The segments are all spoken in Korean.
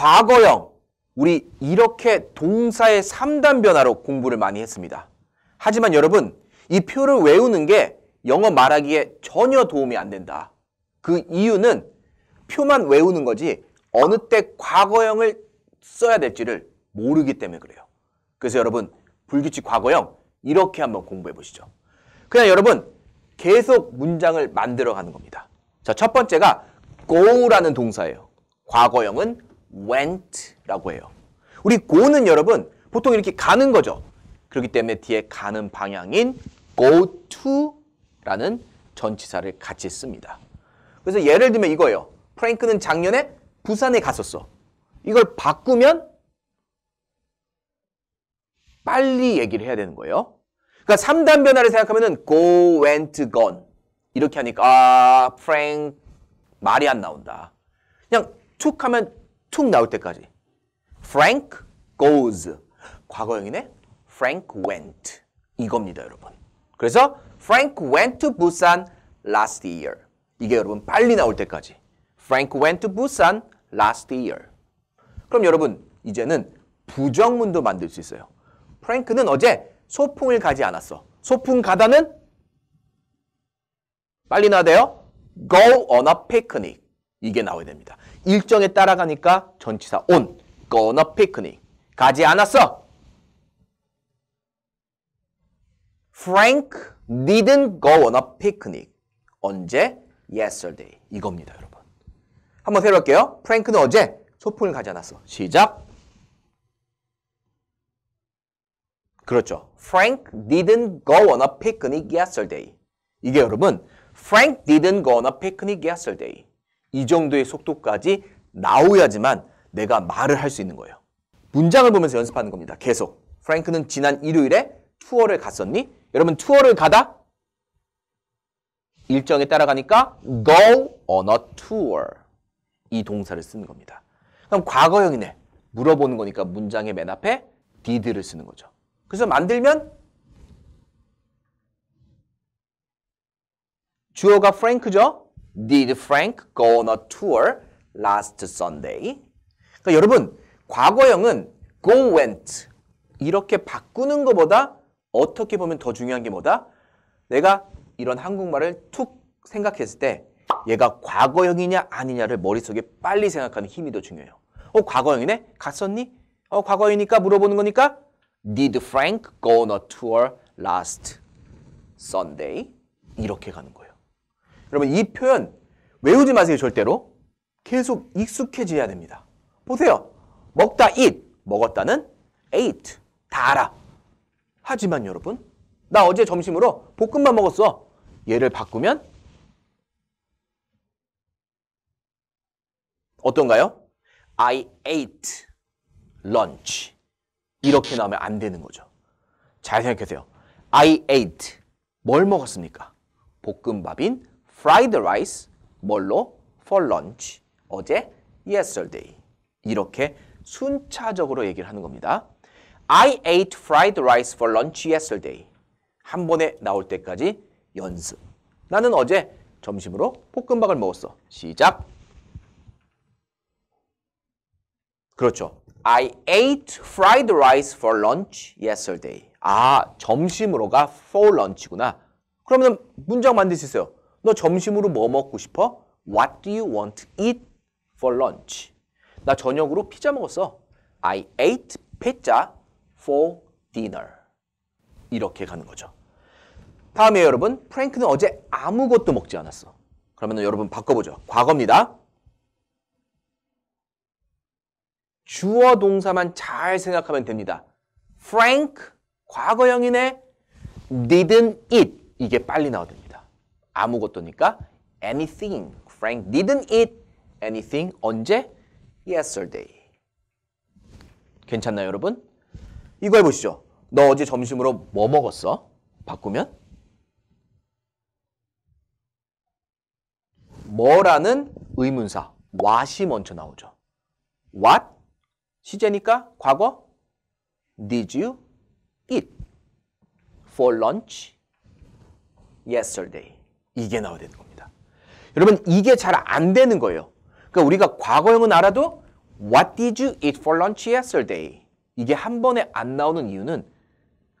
과거형 우리 이렇게 동사의 3단 변화로 공부를 많이 했습니다. 하지만 여러분 이 표를 외우는 게 영어 말하기에 전혀 도움이 안 된다. 그 이유는 표만 외우는 거지 어느 때 과거형을 써야 될지를 모르기 때문에 그래요. 그래서 여러분 불규칙 과거형 이렇게 한번 공부해 보시죠. 그냥 여러분 계속 문장을 만들어 가는 겁니다. 자, 첫 번째가 go라는 동사예요. 과거형은 went라고 해요. 우리 go는 여러분 보통 이렇게 가는 거죠. 그렇기 때문에 뒤에 가는 방향인 go to라는 전치사를 같이 씁니다. 그래서 예를 들면 이거예요. 프랭크는 작년에 부산에 갔었어. 이걸 바꾸면 빨리 얘기를 해야 되는 거예요. 그러니까 3단 변화를 생각하면 go, went, gone 이렇게 하니까 아, 프랭 크 말이 안 나온다. 그냥 툭 하면 툭 나올 때까지. Frank goes. 과거형이네. Frank went. 이겁니다, 여러분. 그래서 Frank went to Busan last year. 이게 여러분 빨리 나올 때까지. Frank went to Busan last year. 그럼 여러분 이제는 부정문도 만들 수 있어요. 프랭크는 어제 소풍을 가지 않았어. 소풍 가다는 빨리 나와야 돼요. Go on a picnic. 이게 나와야 됩니다. 일정에 따라가니까 전치사 on, gonna picnic. 가지 않았어. Frank didn't go on a picnic. 언제? Yesterday. 이겁니다, 여러분. 한번 새로 할게요. 프랭크는 어제 소풍을 가지 않았어. 시작. 그렇죠. Frank didn't go on a picnic yesterday. 이게 여러분, Frank didn't go on a picnic yesterday. 이 정도의 속도까지 나오야지만 내가 말을 할 수 있는 거예요. 문장을 보면서 연습하는 겁니다. 계속. 프랭크는 지난 일요일에 투어를 갔었니? 여러분 투어를 가다 일정에 따라가니까 go on a tour 이 동사를 쓰는 겁니다. 그럼 과거형이네. 물어보는 거니까 문장의 맨 앞에 did를 쓰는 거죠. 그래서 만들면 주어가 프랭크죠. Did Frank go on a tour last Sunday? 그러니까 여러분 과거형은 go went 이렇게 바꾸는 것보다 어떻게 보면 더 중요한 게 뭐다? 내가 이런 한국말을 툭 생각했을 때 얘가 과거형이냐 아니냐를 머릿속에 빨리 생각하는 힘이 더 중요해요. 어 과거형이네? 갔었니? 어 과거이니까 물어보는 거니까 Did Frank go on a tour last Sunday? 이렇게 가는 거예요. 여러분 이 표현 외우지 마세요 절대로. 계속 익숙해져야 됩니다. 보세요. 먹다 eat, 먹었다는 ate, 다 알아. 하지만 여러분, 나 어제 점심으로 볶음밥 먹었어. 얘를 바꾸면 어떤가요? I ate lunch. 이렇게 나오면 안 되는 거죠. 잘 생각하세요. I ate. 뭘 먹었습니까? 볶음밥인 fried rice 뭘로? for lunch 어제 yesterday 이렇게 순차적으로 얘기를 하는 겁니다. I ate fried rice for lunch yesterday. 한 번에 나올 때까지 연습. 나는 어제 점심으로 볶음밥을 먹었어. 시작. 그렇죠. I ate fried rice for lunch yesterday. 아, 점심으로가 for lunch구나. 그러면 문장 만들 수 있어요. 너 점심으로 뭐 먹고 싶어? What do you want to eat for lunch? 나 저녁으로 피자 먹었어. I ate pizza for dinner. 이렇게 가는 거죠. 다음에 여러분, 프랭크는 어제 아무것도 먹지 않았어. 그러면 여러분 바꿔보죠. 과거입니다. 주어 동사만 잘 생각하면 됩니다. Frank 과거형이네. didn't eat 이게 빨리 나오거든요. 아무것도니까 anything. Frank didn't eat anything. 언제? yesterday. 괜찮나요, 여러분? 이거 해보시죠. 너 어제 점심으로 뭐 먹었어? 바꾸면 뭐라는 의문사 what이 먼저 나오죠. what 시제니까 과거 did you eat for lunch yesterday 이게 나와야 되는 겁니다. 여러분 이게 잘 안 되는 거예요. 그러니까 우리가 과거형은 알아도 What did you eat for lunch yesterday? 이게 한 번에 안 나오는 이유는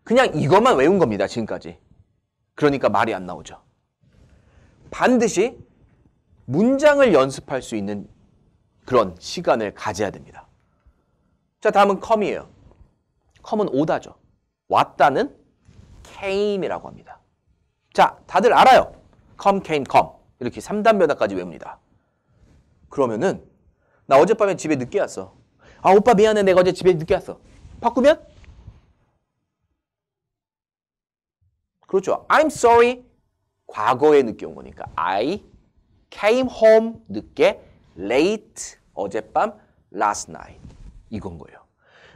그냥 이것만 외운 겁니다. 지금까지. 그러니까 말이 안 나오죠. 반드시 문장을 연습할 수 있는 그런 시간을 가져야 됩니다. 자, 다음은 come이에요. come은 오다죠. 왔다는 came이라고 합니다. 자, 다들 알아요. come, came, come 이렇게 3단 변화까지 외웁니다. 그러면은 나 어젯밤에 집에 늦게 왔어. 아 오빠 미안해 내가 어제 집에 늦게 왔어. 바꾸면 그렇죠. I'm sorry 과거에 늦게 온 거니까 I came home 늦게 late 어젯밤 last night 이건 거예요.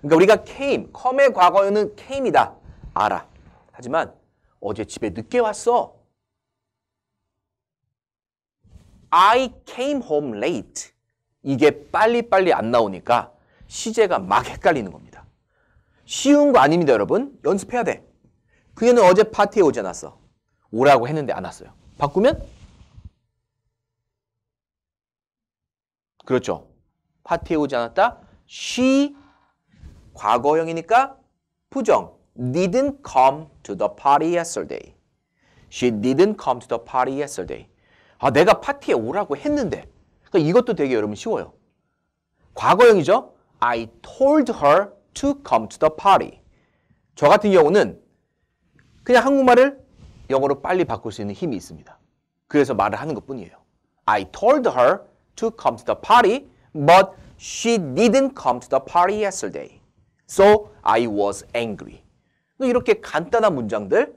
그러니까 우리가 came, come의 과거는 에 came이다. 알아. 하지만 어제 집에 늦게 왔어. I came home late. 이게 빨리빨리 안 나오니까 시제가 막 헷갈리는 겁니다. 쉬운 거 아닙니다, 여러분. 연습해야 돼. 그녀는 어제 파티에 오지 않았어. 오라고 했는데 안 왔어요. 바꾸면? 그렇죠. 파티에 오지 않았다. She 과거형이니까 부정. didn't come to the party yesterday. She didn't come to the party yesterday. 아, 내가 파티에 오라고 했는데. 그러니까 이것도 되게 여러분 쉬워요. 과거형이죠. I told her to come to the party. 저 같은 경우는 그냥 한국말을 영어로 빨리 바꿀 수 있는 힘이 있습니다. 그래서 말을 하는 것 뿐이에요. I told her to come to the party, but she didn't come to the party yesterday. So I was angry. 이렇게 간단한 문장들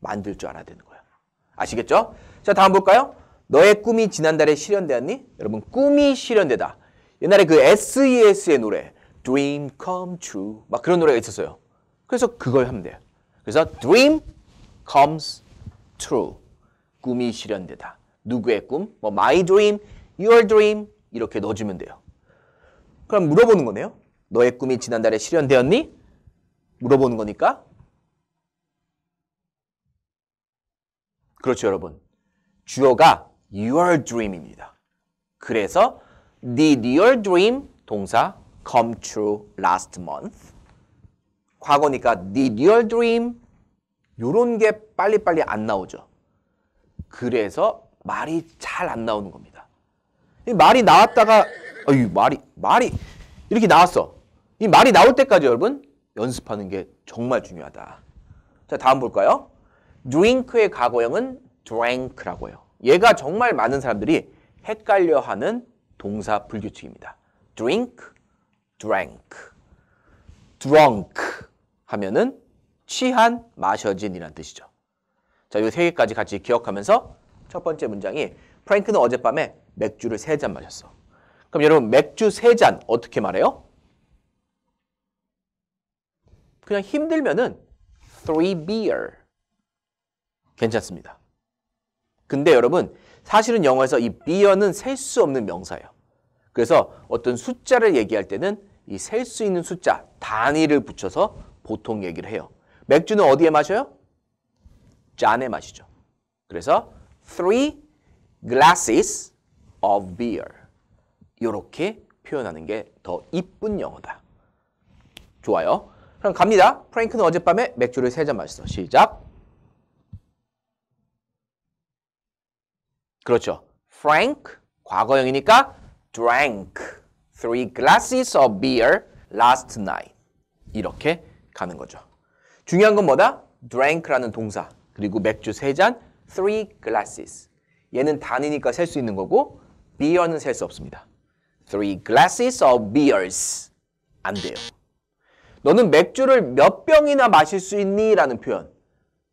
만들 줄 알아야 되는 거예요. 아시겠죠? 자, 다음 볼까요? 너의 꿈이 지난달에 실현되었니? 여러분 꿈이 실현되다. 옛날에 그 SES의 노래 Dream Come True 막 그런 노래가 있었어요. 그래서 그걸 하면 돼요. 그래서 Dream Comes True 꿈이 실현되다. 누구의 꿈? 뭐 My Dream, Your Dream 이렇게 넣어주면 돼요. 그럼 물어보는 거네요. 너의 꿈이 지난달에 실현되었니? 물어보는 거니까. 그렇죠 여러분. 주어가 your dream입니다. 그래서 did your dream 동사 come true last month 과거니까 did your dream 요런 게 빨리빨리 안 나오죠. 그래서 말이 잘 안 나오는 겁니다. 이 말이 나왔다가 어이 말이 말이 이렇게 나왔어. 이 말이 나올 때까지 여러분 연습하는 게 정말 중요하다. 자, 다음 볼까요? drink의 과거형은 drank라고 해요. 얘가 정말 많은 사람들이 헷갈려하는 동사 불규칙입니다. drink, drank, drunk 하면은 취한, 마셔진이란 뜻이죠. 자, 이 세 개까지 같이 기억하면서 첫 번째 문장이 프랭크는 어젯밤에 맥주를 세 잔 마셨어. 그럼 여러분 맥주 세 잔 어떻게 말해요? 그냥 힘들면은 three beer 괜찮습니다. 근데 여러분 사실은 영어에서 이 b e e 는셀 수 없는 명사예요. 그래서 어떤 숫자를 얘기할 때는 이 셀 수 있는 숫자 단위를 붙여서 보통 얘기를 해요. 맥주는 어디에 마셔요? 잔에 마시죠. 그래서 three glasses of beer 이렇게 표현하는 게 더 이쁜 영어다. 좋아요. 그럼 갑니다. 프랭크는 어젯밤에 맥주를 세 잔 마셨어. 시작. 그렇죠. Frank 과거형이니까 drank three glasses of beer last night. 이렇게 가는 거죠. 중요한 건 뭐다? drank라는 동사. 그리고 맥주 세 잔 three glasses. 얘는 단위니까 셀 수 있는 거고 beer는 셀 수 없습니다. three glasses of beers. 안 돼요. 너는 맥주를 몇 병이나 마실 수 있니? 라는 표현.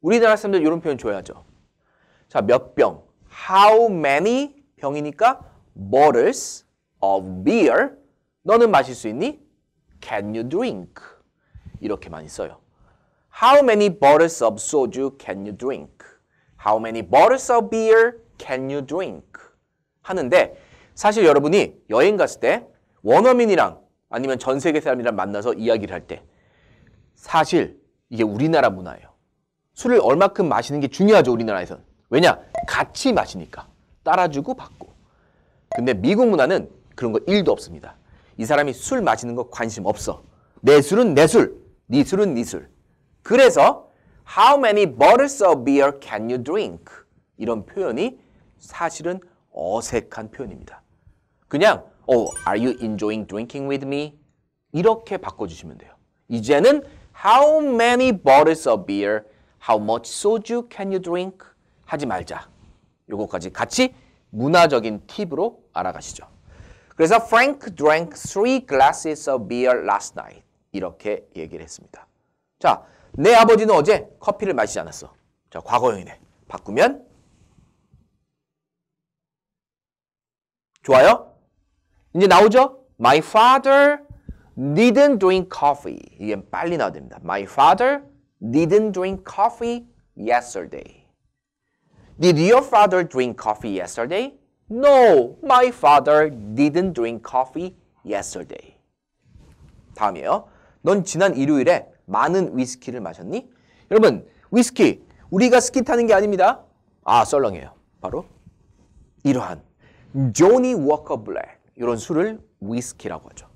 우리나라 사람들 이런 표현 줘야죠. 자, 몇 병. how many 병이니까 bottles of beer 너는 마실 수 있니? Can you drink? 이렇게 많이 써요. How many bottles of s o 소주 can you drink? How many bottles of beer can you drink? 하는데 사실 여러분이 여행 갔을 때 원어민이랑 아니면 전 세계 사람이랑 만나서 이야기를 할 때 사실 이게 우리나라 문화예요. 술을 얼마큼 마시는 게 중요하죠, 우리나라에서는 왜냐? 같이 마시니까. 따라주고 받고. 근데 미국 문화는 그런 거 1도 없습니다. 이 사람이 술 마시는 거 관심 없어. 내 술은 내 술, 네 술은 네 술. 그래서 How many bottles of beer can you drink? 이런 표현이 사실은 어색한 표현입니다. 그냥 Oh, are you enjoying drinking with me? 이렇게 바꿔주시면 돼요. 이제는 How many bottles of beer? How much soju can you drink? 하지 말자. 요거까지 같이 문화적인 팁으로 알아가시죠. 그래서 Frank drank three glasses of beer last night. 이렇게 얘기를 했습니다. 자, 내 아버지는 어제 커피를 마시지 않았어. 자, 과거형이네. 바꾸면 좋아요? 이제 나오죠? My father didn't drink coffee. 이게 빨리 나와야 됩니다. My father didn't drink coffee yesterday. Did your father drink coffee yesterday? No, my father didn't drink coffee yesterday. 다음이에요. 넌 지난 일요일에 많은 위스키를 마셨니? 여러분, 위스키. 우리가 스키 타는 게 아닙니다. 아, 썰렁해요. 바로 이러한 조니 워커 블랙 이런 술을 위스키라고 하죠.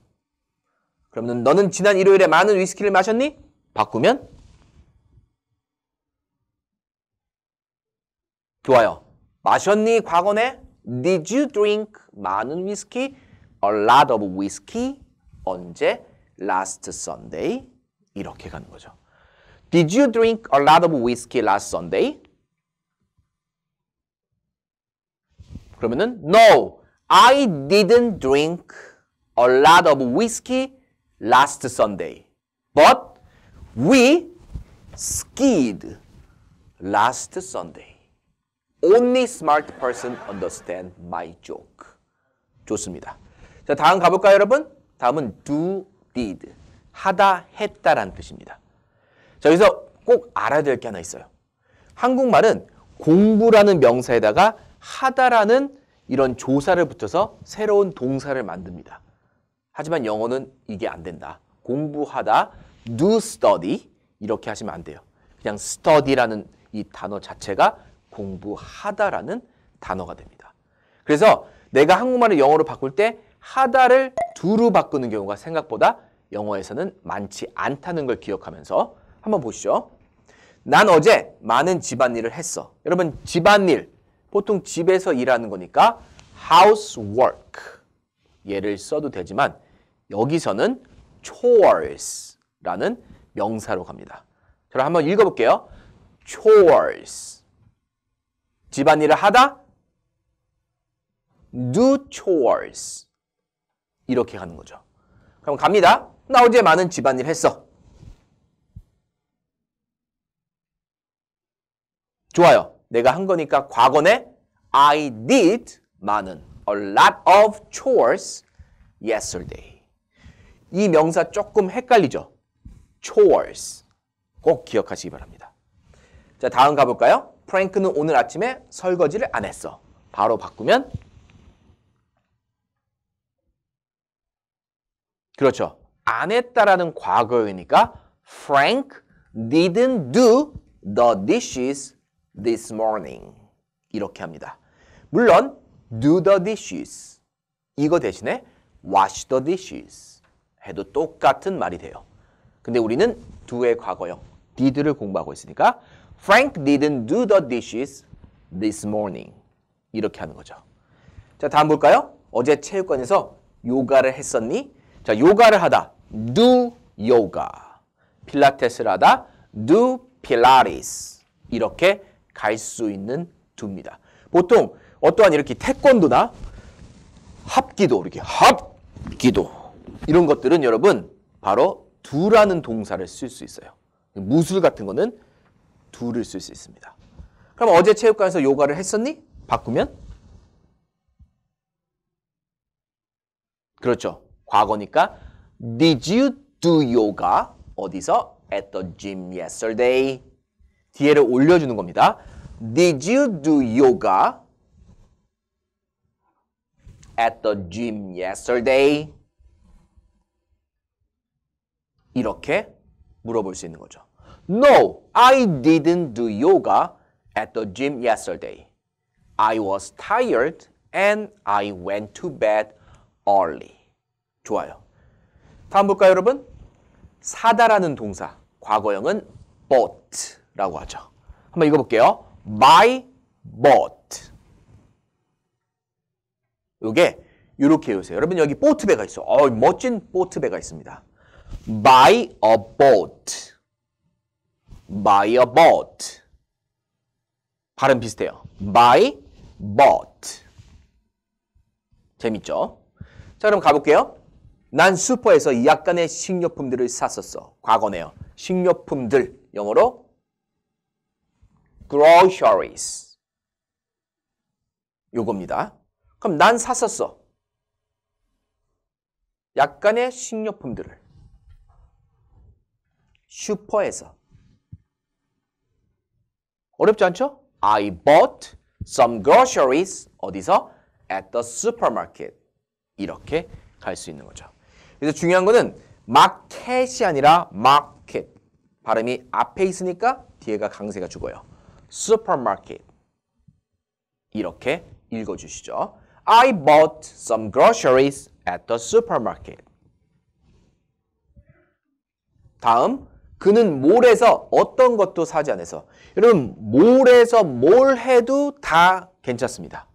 그러면 너는 지난 일요일에 많은 위스키를 마셨니? 바꾸면 좋아요. 마셨니? 과거네. Did you drink? 많은 위스키. A lot of whiskey. 언제? Last Sunday. 이렇게 가는 거죠. Did you drink a lot of whiskey last Sunday? 그러면은 No, I didn't drink a lot of whiskey last Sunday. But we skied last Sunday. Only smart person understand my joke. 좋습니다. 자, 다음 가볼까요, 여러분? 다음은 do, did. 하다, 했다라는 뜻입니다. 자, 여기서 꼭 알아야 될 게 하나 있어요. 한국말은 공부라는 명사에다가 하다라는 이런 조사를 붙여서 새로운 동사를 만듭니다. 하지만 영어는 이게 안 된다. 공부하다, do study 이렇게 하시면 안 돼요. 그냥 study라는 이 단어 자체가 공부하다라는 단어가 됩니다. 그래서 내가 한국말을 영어로 바꿀 때 하다를 두루 바꾸는 경우가 생각보다 영어에서는 많지 않다는 걸 기억하면서 한번 보시죠. 난 어제 많은 집안일을 했어. 여러분 집안일 보통 집에서 일하는 거니까 housework 얘를 써도 되지만 여기서는 chores라는 명사로 갑니다. 저를 한번 읽어볼게요. chores 집안일을 하다 do chores 이렇게 가는 거죠. 그럼 갑니다. 나 어제 많은 집안일 했어. 좋아요. 내가 한 거니까 과거네 I did 많은 a lot of chores yesterday. 이 명사 조금 헷갈리죠? chores 꼭 기억하시기 바랍니다. 자, 다음 가볼까요? 프랭크는 오늘 아침에 설거지를 안 했어. 바로 바꾸면 그렇죠. 안 했다라는 과거이니까 Frank didn't do the dishes this morning. 이렇게 합니다. 물론 do the dishes 이거 대신에 wash the dishes 해도 똑같은 말이 돼요. 근데 우리는 do의 과거형 did를 공부하고 있으니까 Frank didn't do the dishes this morning. 이렇게 하는 거죠. 자, 다음 볼까요? 어제 체육관에서 요가를 했었니? 자, 요가를 하다. do yoga. 필라테스를 하다. do pilates. 이렇게 갈 수 있는 두입니다. 보통 어떠한 이렇게 태권도나 합기도, 이렇게 합기도 이런 것들은 여러분 바로 두라는 동사를 쓸 수 있어요. 무술 같은 거는 둘을 쓸수 있습니다. 그럼 어제 체육관에서 요가를 했었니? 바꾸면 그렇죠. 과거니까 Did you do yoga? 어디서? At the gym yesterday. 뒤에를 올려주는 겁니다. Did you do yoga? At the gym yesterday. 이렇게 물어볼 수 있는 거죠. No, I didn't do yoga at the gym yesterday. I was tired and I went to bed early. 좋아요. 다음 볼까요, 여러분? 사다라는 동사, 과거형은 bought라고 하죠. 한번 읽어볼게요. My bought. 요게 이렇게 해주세요. 여러분 여기 보트배가 있어. 어, 멋진 보트배가 있습니다. b y a boat. by a boat. 발음 비슷해요. by boat. 재밌죠? 자, 그럼 가볼게요. 난 슈퍼에서 약간의 식료품들을 샀었어. 과거네요. 식료품들. 영어로 groceries. 요겁니다. 그럼 난 샀었어. 약간의 식료품들을. 슈퍼에서. 어렵지 않죠? I bought some groceries 어디서? at the supermarket 이렇게 갈 수 있는 거죠. 그래서 중요한 거는 마켓이 아니라 마켓 r k 발음이 앞에 있으니까 뒤에가 강세가 죽어요. supermarket 이렇게 읽어주시죠. I bought some groceries at the supermarket. 다음 그는 몰에서 어떤 것도 사지 않아서 여러분 몰에서 뭘 해도 다 괜찮습니다.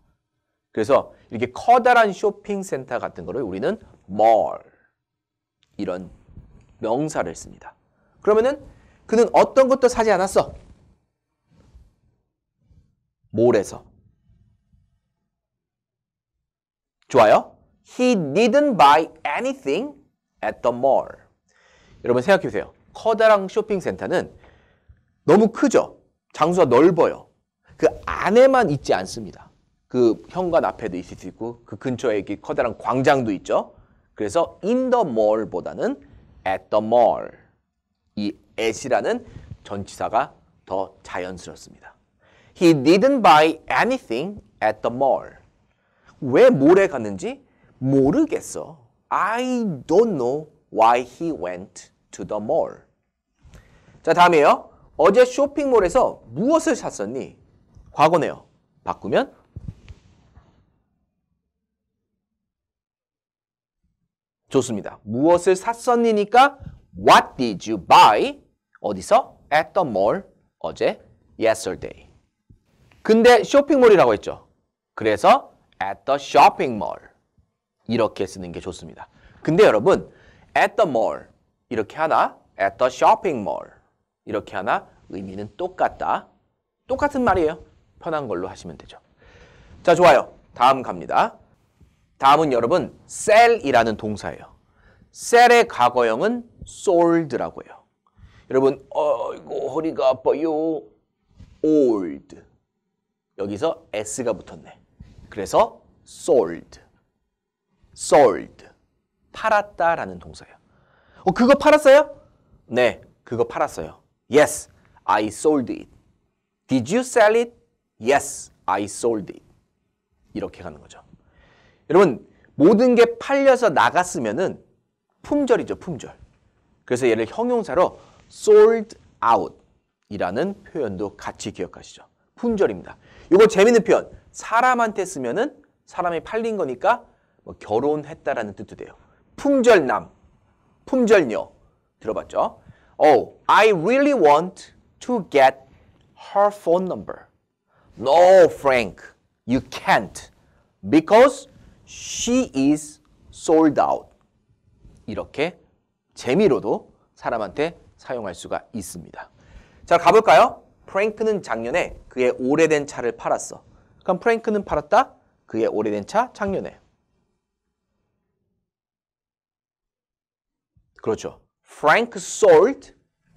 그래서 이렇게 커다란 쇼핑센터 같은 거를 우리는 m 이런 명사를 씁니다. 그러면은 그는 어떤 것도 사지 않았어. 몰에서. 좋아요. He didn't buy anything at the mall. 여러분 생각해 보세요. 커다란 쇼핑센터는 너무 크죠. 장소가 넓어요. 그 안에만 있지 않습니다. 그 현관 앞에도 있을 수 있고 그 근처에 이렇게 커다란 광장도 있죠. 그래서 in the mall보다는 at the mall 이 at이라는 전치사가 더 자연스럽습니다. He didn't buy anything at the mall. 왜 몰에 갔는지 모르겠어. I don't know why he went to the mall. 자, 다음이에요. 어제 쇼핑몰에서 무엇을 샀었니? 과거네요. 바꾸면 좋습니다. 무엇을 샀었니니까 What did you buy? 어디서? At the mall. 어제 yesterday. 근데 쇼핑몰이라고 했죠. 그래서 at the shopping mall 이렇게 쓰는 게 좋습니다. 근데 여러분 at the mall 이렇게 하나 at the shopping mall 이렇게 하나 의미는 똑같다. 똑같은 말이에요. 편한 걸로 하시면 되죠. 자, 좋아요. 다음 갑니다. 다음은 여러분 sell이라는 동사예요. 셀의 과거형은 sold라고요. 해 여러분 어이고 허리가 아파요. old 여기서 s가 붙었네. 그래서 sold sold 팔았다라는 동사예요. 어, 그거 팔았어요? 네, 그거 팔았어요. Yes, I sold it. Did you sell it? Yes, I sold it. 이렇게 가는 거죠. 여러분, 모든 게 팔려서 나갔으면은 품절이죠, 품절. 그래서 얘를 형용사로 sold out 이라는 표현도 같이 기억하시죠. 품절입니다. 이거 재밌는 표현. 사람한테 쓰면은 사람이 팔린 거니까 뭐 결혼했다라는 뜻도 돼요. 품절남. 품절녀 들어봤죠? Oh, I really want to get her phone number. No, Frank, you can't because she is sold out. 이렇게 재미로도 사람한테 사용할 수가 있습니다. 자, 가볼까요? 프랭크는 작년에 그의 오래된 차를 팔았어. 그럼 프랭크는 팔았다? 그의 오래된 차 작년에. 그렇죠. Frank sold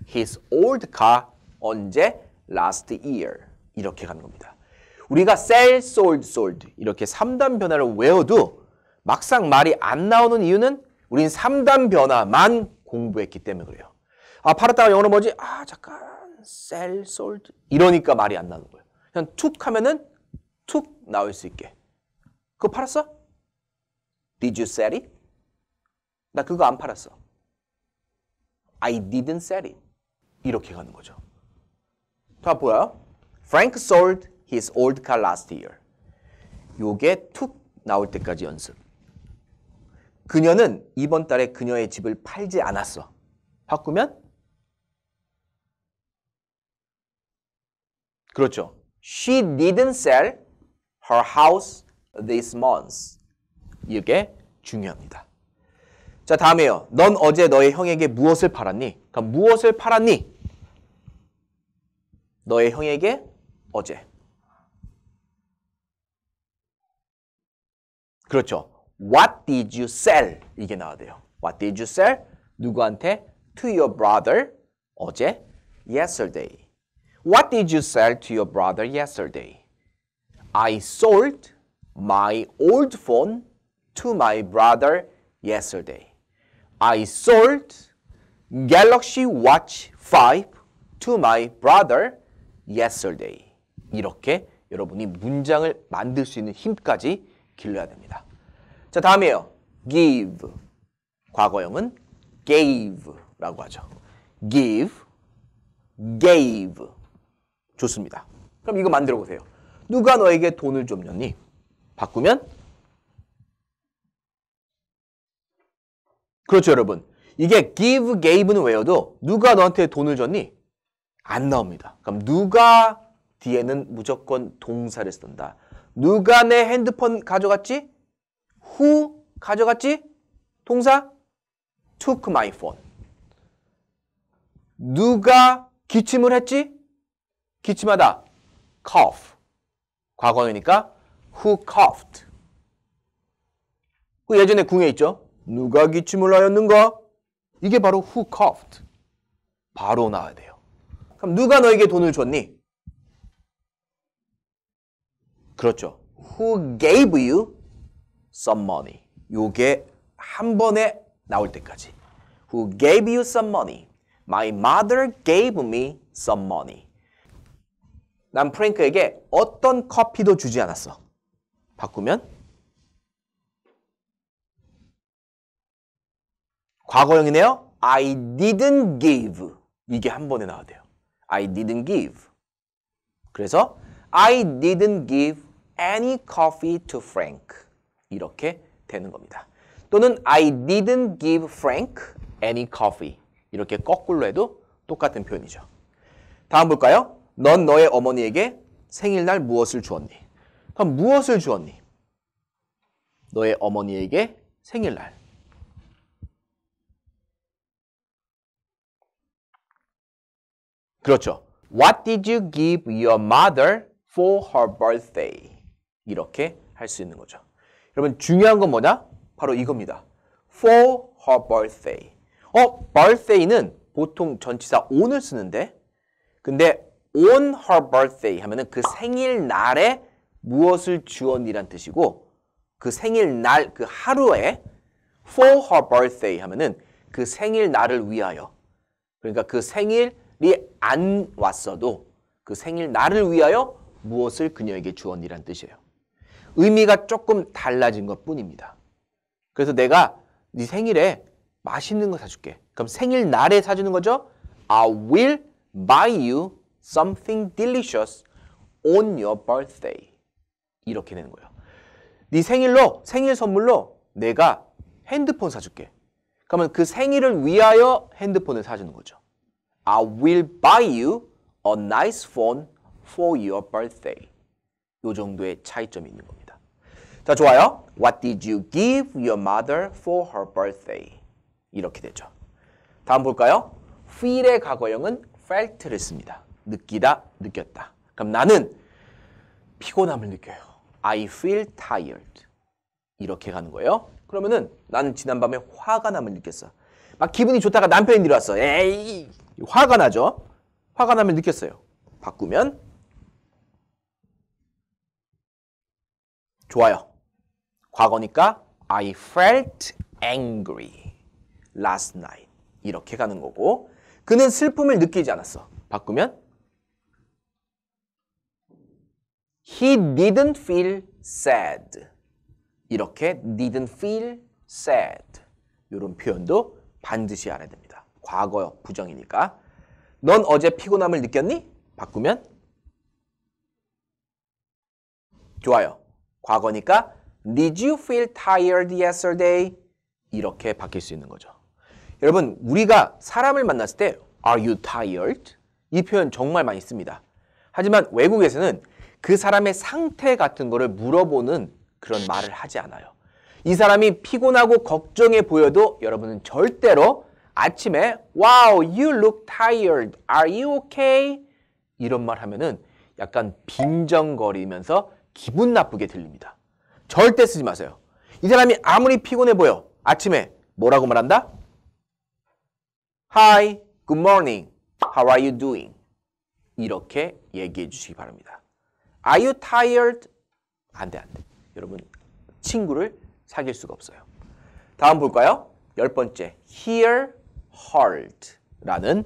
his old car 언제? Last year. 이렇게 가 겁니다. 우리가 sell, sold, sold 이렇게 3단 변화를 외워도 막상 말이 안 나오는 이유는 우린 3단 변화만 공부했기 때문에 그래요. 아, 팔았다가 영어로 뭐지? 아, 잠깐, sell, sold 이러니까 말이 안 나오는 거예요. 그냥 툭 하면은 툭 나올 수 있게. 그거 팔았어? Did you sell it? 나 그거 안 팔았어. I didn't set it. 이렇게 가는 거죠. 다 보여요? Frank sold his old car last year. 요게 툭 나올 때까지 연습. 그녀는 이번 달에 그녀의 집을 팔지 않았어. 바꾸면? 그렇죠. She didn't sell her house this month. 이게 중요합니다. 자 다음에요. 넌 어제 너의 형에게 무엇을 팔았니? 그러 무엇을 팔았니? 너의 형에게 어제. 그렇죠. What did you sell? 이게 나와야 돼요. What did you sell? 누구한테? To your brother 어제 yesterday. What did you sell to your brother yesterday? I sold my old phone to my brother yesterday. I sold Galaxy Watch 5 to my brother yesterday. 이렇게 여러분이 문장을 만들 수 있는 힘까지 길러야 됩니다. 자, 다음이에요. give. 과거형은 gave라고 하죠. give, gave. 좋습니다. 그럼 이거 만들어 보세요. 누가 너에게 돈을 줬냐니? 바꾸면 그렇죠 여러분. 이게 give, gave는 외워도 누가 너한테 돈을 줬니? 안 나옵니다. 그럼 누가 뒤에는 무조건 동사를 쓴다. 누가 내 핸드폰 가져갔지? Who 가져갔지? 동사 took my phone. 누가 기침을 했지? 기침하다. cough. 과거니까 who coughed. 그 예전에 궁에 있죠? 누가 기침을 하였는가? 이게 바로 who coughed. 바로 나와야 돼요. 그럼 누가 너에게 돈을 줬니? 그렇죠. Who gave you some money? 요게 한 번에 나올 때까지. Who gave you some money? My mother gave me some money. 난 프랭크에게 어떤 커피도 주지 않았어. 바꾸면 과거형이네요. I didn't give. 이게 한 번에 나와야 돼요. I didn't give. 그래서 I didn't give any coffee to Frank. 이렇게 되는 겁니다. 또는 I didn't give Frank any coffee. 이렇게 거꾸로 해도 똑같은 표현이죠. 다음 볼까요? 넌 너의 어머니에게 생일날 무엇을 주었니? 그럼 무엇을 주었니? 너의 어머니에게 생일날. 그렇죠. What did you give your mother for her birthday? 이렇게 할 수 있는 거죠. 여러분 중요한 건 뭐냐? 바로 이겁니다. For her birthday. 어, birthday는 보통 전치사 on을 쓰는데 근데 on her birthday 하면은 그 생일날에 무엇을 주었니란 뜻이고 그 생일날 그 하루에 for her birthday 하면은 그 생일날을 위하여 그러니까 그 생일 안 왔어도 그 생일 날을 위하여 무엇을 그녀에게 주었니란 뜻이에요. 의미가 조금 달라진 것 뿐입니다. 그래서 내가 네 생일에 맛있는 거 사줄게. 그럼 생일 날에 사주는 거죠? I will buy you something delicious on your birthday. 이렇게 되는 거예요. 네 생일로 생일 선물로 내가 핸드폰 사줄게. 그러면 그 생일을 위하여 핸드폰을 사주는 거죠. I will buy you a nice phone for your birthday. 요 정도의 차이점이 있는 겁니다. 자, 좋아요. What did you give your mother for her birthday? 이렇게 되죠. 다음 볼까요? feel의 과거형은 felt를 씁니다. 느끼다, 느꼈다. 그럼 나는 피곤함을 느껴요. I feel tired. 이렇게 가는 거예요. 그러면은 나는 지난밤에 화가 남을 느꼈어. 막 기분이 좋다가 남편이 들어왔어. 에이 화가 나죠. 화가 나면 느꼈어요. 바꾸면 좋아요. 과거니까 I felt angry last night. 이렇게 가는 거고 그는 슬픔을 느끼지 않았어. 바꾸면 He didn't feel sad. 이렇게 didn't feel sad. 이런 표현도 반드시 알아야 됩니다. 과거 부정이니까. 넌 어제 피곤함을 느꼈니? 바꾸면 좋아요. 과거니까 Did you feel tired yesterday? 이렇게 바뀔 수 있는 거죠. 여러분 우리가 사람을 만났을 때 Are you tired? 이 표현 정말 많이 씁니다. 하지만 외국에서는 그 사람의 상태 같은 거를 물어보는 그런 말을 하지 않아요. 이 사람이 피곤하고 걱정해 보여도 여러분은 절대로 아침에 Wow, you look tired. Are you okay? 이런 말 하면은 약간 빈정거리면서 기분 나쁘게 들립니다. 절대 쓰지 마세요. 이 사람이 아무리 피곤해 보여 아침에 뭐라고 말한다? Hi, good morning. How are you doing? 이렇게 얘기해 주시기 바랍니다. Are you tired? 안 돼, 안 돼. 여러분, 친구를 사귈 수가 없어요. 다음 볼까요? 열 번째, h e r e heard라는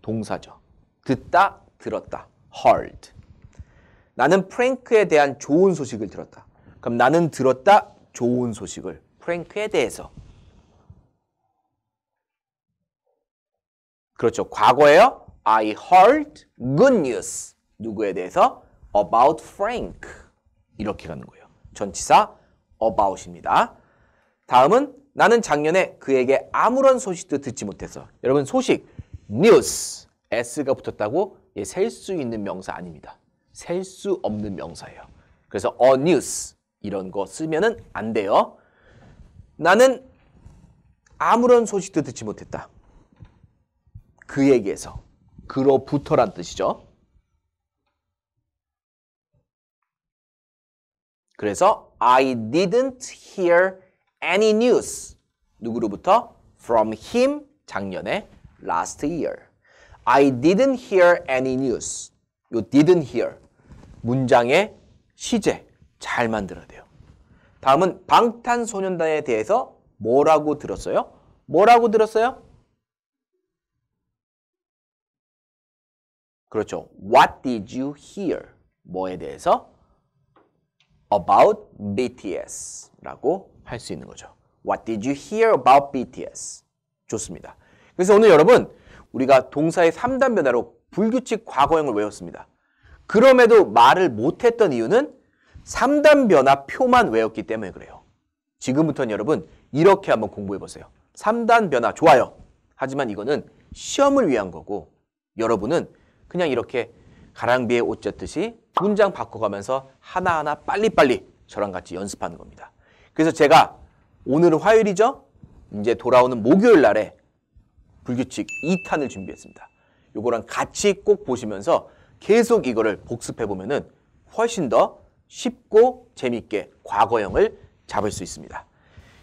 동사죠. 듣다, 들었다. heard. 나는 프랭크에 대한 좋은 소식을 들었다. 그럼 나는 들었다 좋은 소식을 프랭크에 대해서. 그렇죠. 과거예요. I heard good news. 누구에 대해서? About Frank. 이렇게 가는 거예요. 전치사 about입니다. 다음은 나는 작년에 그에게 아무런 소식도 듣지 못했어. 여러분 소식, news, s가 붙었다고 예, 셀수 있는 명사 아닙니다. 셀 수 없는 명사예요. 그래서 a news 이런 거 쓰면은 안 돼요. 나는 아무런 소식도 듣지 못했다. 그에게서 그로부터란 뜻이죠. 그래서 I didn't hear any news. 누구로부터? From him 작년에 last year. I didn't hear any news. 요 didn't hear. 문장의 시제 잘 만들어야 돼요. 다음은 방탄소년단에 대해서 뭐라고 들었어요? 뭐라고 들었어요? 그렇죠. What did you hear? 뭐에 대해서? About BTS라고 할수 있는 거죠. What did you hear about BTS? 좋습니다. 그래서 오늘 여러분 우리가 동사의 3단 변화로 불규칙 과거형을 외웠습니다. 그럼에도 말을 못했던 이유는 3단 변화표만 외웠기 때문에 그래요. 지금부터는 여러분 이렇게 한번 공부해보세요. 3단 변화 좋아요. 하지만 이거는 시험을 위한 거고 여러분은 그냥 이렇게 가랑비에 옷 젖듯이 문장 바꿔가면서 하나하나 빨리빨리 저랑 같이 연습하는 겁니다. 그래서 제가 오늘은 화요일이죠? 이제 돌아오는 목요일 날에 불규칙 2탄을 준비했습니다. 요거랑 같이 꼭 보시면서 계속 이거를 복습해 보면은 훨씬 더 쉽고 재밌게 과거형을 잡을 수 있습니다.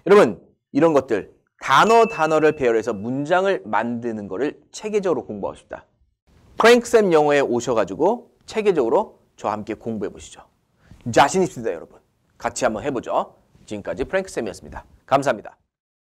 여러분 이런 것들 단어 단어를 배열해서 문장을 만드는 것을 체계적으로 공부하고 싶다. 프랭크쌤 영어에 오셔가지고 체계적으로 저와 함께 공부해 보시죠. 자신 있습니다 여러분. 같이 한번 해보죠. 지금까지 프랭크쌤이었습니다. 감사합니다.